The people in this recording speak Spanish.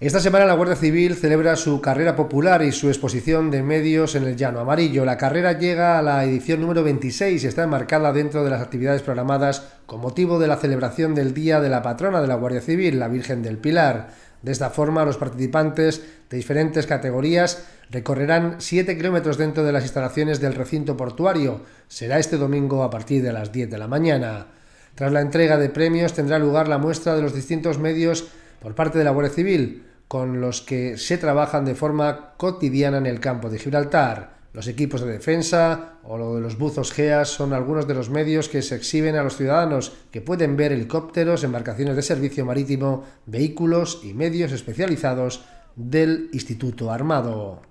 Esta semana la Guardia Civil celebra su carrera popular y su exposición de medios en el Llano Amarillo. La carrera llega a la edición número 26 y está enmarcada dentro de las actividades programadas con motivo de la celebración del Día de la Patrona de la Guardia Civil, la Virgen del Pilar. De esta forma, los participantes de diferentes categorías recorrerán 7 kilómetros dentro de las instalaciones del recinto portuario. Será este domingo a partir de las 10 de la mañana. Tras la entrega de premios tendrá lugar la muestra de los distintos medios por parte de la Guardia Civil con los que se trabajan de forma cotidiana en el campo de Gibraltar. Los equipos de defensa o de los buzos GEAS son algunos de los medios que se exhiben a los ciudadanos, que pueden ver helicópteros, embarcaciones de servicio marítimo, vehículos y medios especializados del Instituto Armado.